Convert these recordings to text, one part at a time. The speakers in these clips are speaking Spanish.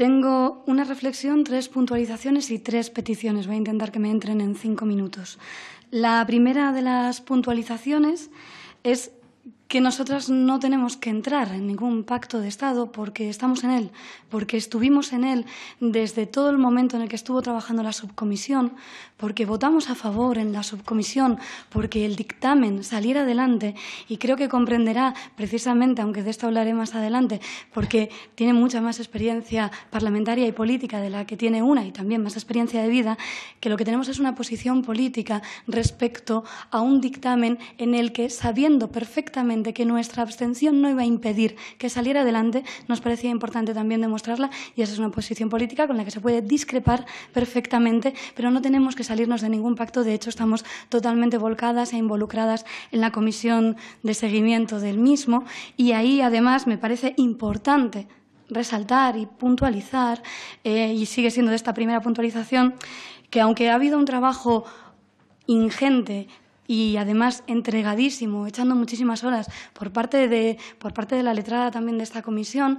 Tengo una reflexión, tres puntualizaciones y tres peticiones. Voy a intentar que me entren en cinco minutos. La primera de las puntualizaciones es que nosotras no tenemos que entrar en ningún pacto de Estado porque estamos en él, porque estuvimos en él desde todo el momento en el que estuvo trabajando la subcomisión, porque votamos a favor en la subcomisión, porque el dictamen saliera adelante y creo que comprenderá precisamente, aunque de esto hablaré más adelante, porque tiene mucha más experiencia parlamentaria y política de la que tiene una y también más experiencia de vida, que lo que tenemos es una posición política respecto a un dictamen en el que, sabiendo perfectamente que nuestra abstención no iba a impedir que saliera adelante, nos parecía importante también demostrarla y esa es una posición política con la que se puede discrepar perfectamente, pero no tenemos que salirnos de ningún pacto. De hecho, estamos totalmente volcadas e involucradas en la comisión de seguimiento del mismo y ahí, además, me parece importante resaltar y puntualizar, eh, y sigue siendo de esta primera puntualización, que aunque ha habido un trabajo ingente y además entregadísimo, echando muchísimas horas por parte de, por parte de la letrada también de esta comisión,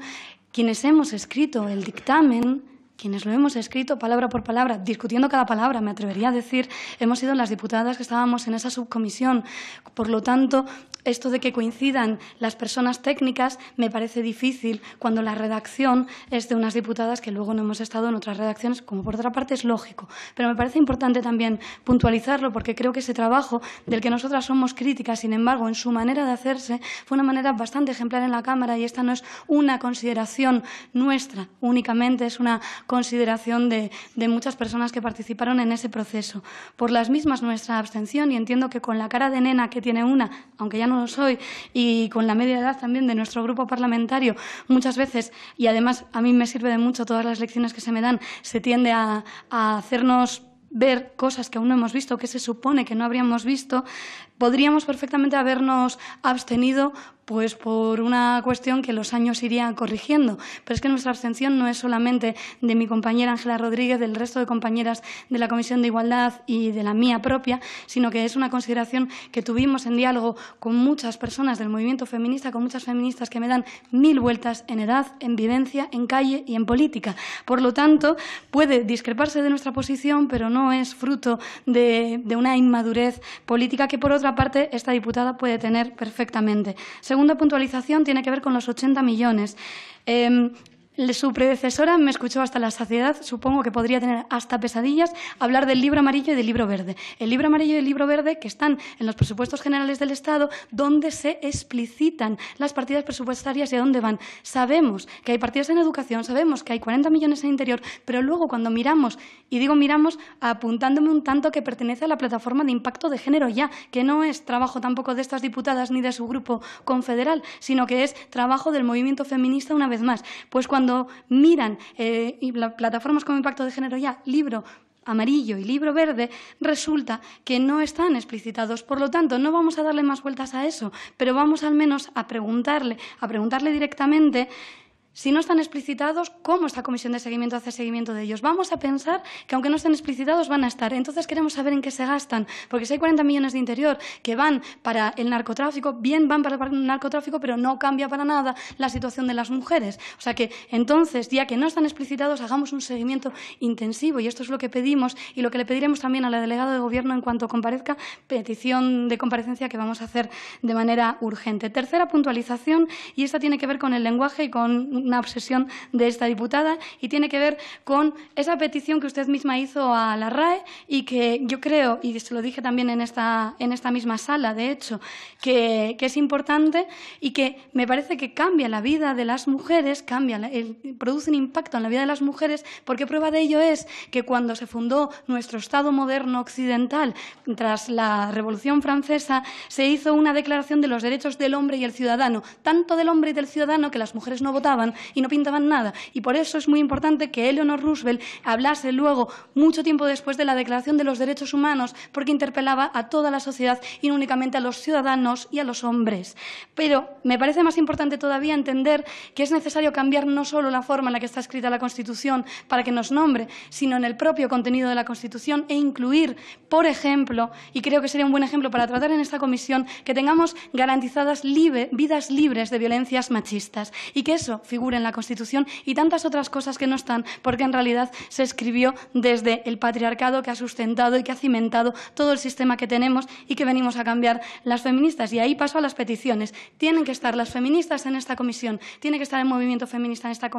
quienes hemos escrito el dictamen quienes lo hemos escrito palabra por palabra, discutiendo cada palabra, me atrevería a decir, hemos sido las diputadas que estábamos en esa subcomisión. Por lo tanto, esto de que coincidan las personas técnicas me parece difícil cuando la redacción es de unas diputadas que luego no hemos estado en otras redacciones, como por otra parte es lógico. Pero me parece importante también puntualizarlo porque creo que ese trabajo del que nosotras somos críticas, sin embargo, en su manera de hacerse, fue una manera bastante ejemplar en la Cámara y esta no es una consideración nuestra únicamente, es una consideración de, muchas personas que participaron en ese proceso. Por las mismas nuestra abstención y entiendo que con la cara de nena que tiene una, aunque ya no lo soy, y con la media edad también de nuestro grupo parlamentario, muchas veces, y además a mí me sirve de mucho todas las lecciones que se me dan, se tiende a, a hacernos ver cosas que aún no hemos visto, que se supone que no habríamos visto, podríamos perfectamente habernos abstenido pues por una cuestión que los años irían corrigiendo. Pero es que nuestra abstención no es solamente de mi compañera Ángela Rodríguez, del resto de compañeras de la Comisión de Igualdad y de la mía propia, sino que es una consideración que tuvimos en diálogo con muchas personas del movimiento feminista, con muchas feministas que me dan mil vueltas en edad, en vivencia, en calle y en política. Por lo tanto, puede discreparse de nuestra posición, pero no es fruto de una inmadurez política que, por otra parte esta diputada puede tener perfectamente. Segunda puntualización tiene que ver con los 80 millones. Em, su predecesora me escuchó hasta la saciedad, supongo que podría tener hasta pesadillas, hablar del libro amarillo y del libro verde. El libro amarillo y el libro verde que están en los presupuestos generales del Estado, donde se explicitan las partidas presupuestarias y a dónde van. Sabemos que hay partidas en educación, sabemos que hay 40 millones en interior, pero luego cuando miramos, y digo miramos apuntándome un tanto que pertenece a la plataforma de impacto de género ya, que no es trabajo tampoco de estas diputadas ni de su grupo confederal, sino que es trabajo del movimiento feminista una vez más. Pues cuando miran eh, plataformas como Impacto de Género Ya, libro amarillo y libro verde, resulta que no están explicitados. Por lo tanto, no vamos a darle más vueltas a eso, pero vamos al menos a preguntarle, a preguntarle directamente si no están explicitados, ¿cómo esta comisión de seguimiento hace seguimiento de ellos? Vamos a pensar que aunque no estén explicitados van a estar. Entonces queremos saber en qué se gastan, porque si hay 40 millones de interior que van para el narcotráfico, bien van para el narcotráfico, pero no cambia para nada la situación de las mujeres. O sea que entonces, ya que no están explicitados, hagamos un seguimiento intensivo y esto es lo que pedimos y lo que le pediremos también a la delegada de gobierno en cuanto comparezca, petición de comparecencia que vamos a hacer de manera urgente. Tercera puntualización y esta tiene que ver con el lenguaje y con una obsesión de esta diputada y tiene que ver con esa petición que usted misma hizo a la RAE y que yo creo, y se lo dije también en esta, en esta misma sala, de hecho, que, es importante y que me parece que cambia la vida de las mujeres, cambia, produce un impacto en la vida de las mujeres, porque prueba de ello es que cuando se fundó nuestro Estado moderno occidental tras la Revolución Francesa, se hizo una declaración de los derechos del hombre y el ciudadano, tanto del hombre y del ciudadano que las mujeres no votaban, y no pintaban nada. Y por eso es muy importante que Eleanor Roosevelt hablase luego, mucho tiempo después de la Declaración de los Derechos Humanos, porque interpelaba a toda la sociedad y no únicamente a los ciudadanos y a los hombres. Pero me parece más importante todavía entender que es necesario cambiar no solo la forma en la que está escrita la Constitución para que nos nombre, sino en el propio contenido de la Constitución e incluir por ejemplo, y creo que sería un buen ejemplo para tratar en esta comisión, que tengamos garantizadas vidas libres de violencias machistas y que eso figure en la Constitución y tantas otras cosas que no están, porque en realidad se escribió desde el patriarcado que ha sustentado y que ha cimentado todo el sistema que tenemos y que venimos a cambiar las feministas. Y ahí paso a las peticiones. Tienen que estar las feministas en esta comisión, tiene que estar el movimiento feminista en esta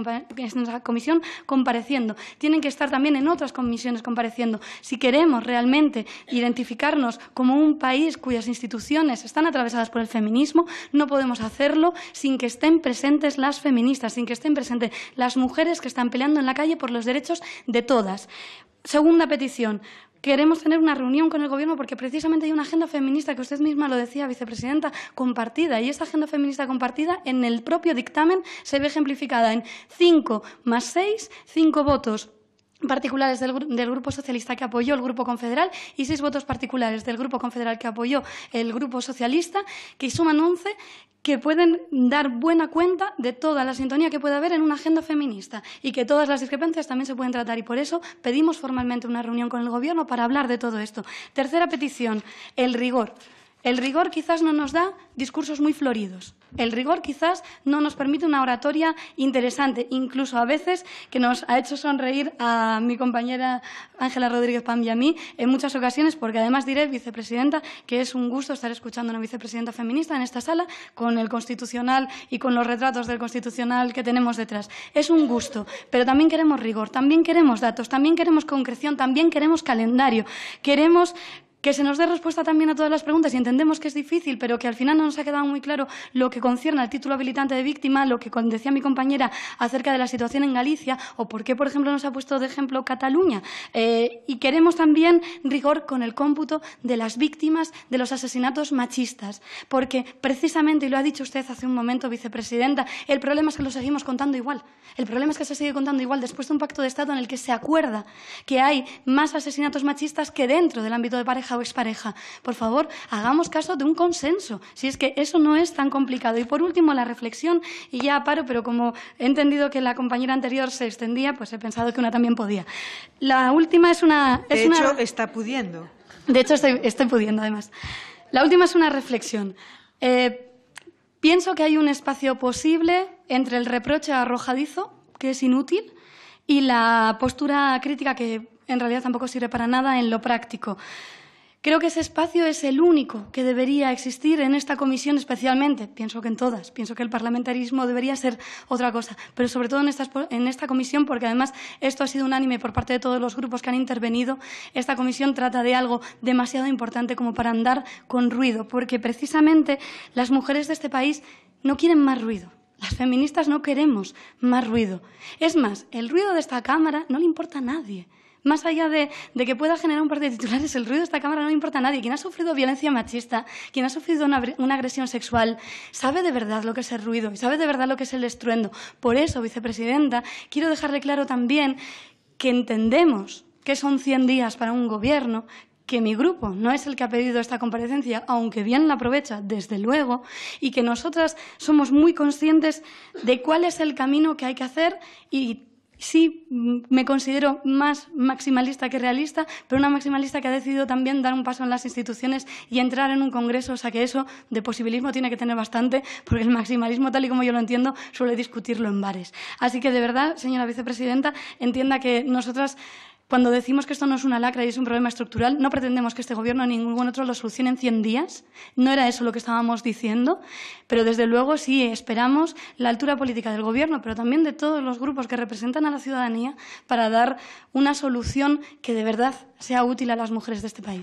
comisión compareciendo, tienen que estar también en otras comisiones compareciendo. Si queremos realmente identificarnos como un país cuyas instituciones están atravesadas por el feminismo, no podemos hacerlo sin que estén presentes las feministas, sin que estén presentes las mujeres que están peleando en la calle por los derechos de todas. Segunda petición, queremos tener una reunión con el Gobierno porque precisamente hay una agenda feminista, que usted misma lo decía, vicepresidenta, compartida. Y esa agenda feminista compartida en el propio dictamen se ve ejemplificada en 5 más 6, 5 votos particulares del, del, Grupo Socialista que apoyó el Grupo Confederal y seis votos particulares del Grupo Confederal que apoyó el Grupo Socialista, que suman once que pueden dar buena cuenta de toda la sintonía que puede haber en una agenda feminista y que todas las discrepancias también se pueden tratar y por eso pedimos formalmente una reunión con el Gobierno para hablar de todo esto. Tercera petición, el rigor. El rigor quizás no nos da discursos muy floridos el rigor quizás no nos permite una oratoria interesante, incluso a veces que nos ha hecho sonreír a mi compañera Ángela Rodríguez Pam y a mí en muchas ocasiones, porque además diré, vicepresidenta, que es un gusto estar escuchando a una vicepresidenta feminista en esta sala con el constitucional y con los retratos del constitucional que tenemos detrás. Es un gusto, pero también queremos rigor, también queremos datos, también queremos concreción, también queremos calendario, queremos que se nos dé respuesta también a todas las preguntas y entendemos que es difícil, pero que al final no nos ha quedado muy claro lo que concierne al título habilitante de víctima, lo que decía mi compañera acerca de la situación en Galicia o por qué, por ejemplo, nos ha puesto de ejemplo Cataluña. Eh, y queremos también rigor con el cómputo de las víctimas de los asesinatos machistas, porque precisamente, y lo ha dicho usted hace un momento, vicepresidenta, el problema es que lo seguimos contando igual. El problema es que se sigue contando igual después de un pacto de Estado en el que se acuerda que hay más asesinatos machistas que dentro del ámbito de pareja pareja o expareja. Por favor, hagamos caso de un consenso, si es que eso no es tan complicado. Y por último, la reflexión, y ya paro, pero como he entendido que la compañera anterior se extendía, pues he pensado que una también podía. La última es una... de hecho, está pudiendo. De hecho, estoy, pudiendo, además. La última es una reflexión. Eh, pienso que hay un espacio posible entre el reproche arrojadizo, que es inútil, y la postura crítica, que en realidad tampoco sirve para nada en lo práctico. Creo que ese espacio es el único que debería existir en esta comisión especialmente, pienso que en todas, pienso que el parlamentarismo debería ser otra cosa, pero sobre todo en, esta, comisión, porque además esto ha sido unánime por parte de todos los grupos que han intervenido, esta comisión trata de algo demasiado importante como para andar con ruido, porque precisamente las mujeres de este país no quieren más ruido, las feministas no queremos más ruido. Es más, el ruido de esta Cámara no le importa a nadie. Más allá de, que pueda generar un par de titulares, el ruido de esta Cámara no importa a nadie. Quien ha sufrido violencia machista, quien ha sufrido una, agresión sexual, sabe de verdad lo que es el ruido y sabe de verdad lo que es el estruendo. Por eso, vicepresidenta, quiero dejarle claro también que entendemos que son 100 días para un gobierno, que mi grupo no es el que ha pedido esta comparecencia, aunque bien la aprovecha, desde luego, y que nosotras somos muy conscientes de cuál es el camino que hay que hacer y sí mm, me considero más maximalista que realista, pero una maximalista que ha decidido también dar un paso en las instituciones y entrar en un congreso. O sea que eso de posibilismo tiene que tener bastante, porque el maximalismo, tal y como yo lo entiendo, suele discutirlo en bares. Así que de verdad, señora vicepresidenta, entienda que nosotras cuando decimos que esto no es una lacra y es un problema estructural, no pretendemos que este gobierno ni ningún otro lo solucione en 100 días. No era eso lo que estábamos diciendo, pero desde luego sí esperamos la altura política del gobierno, pero también de todos los grupos que representan a la ciudadanía para dar una solución que de verdad sea útil a las mujeres de este país.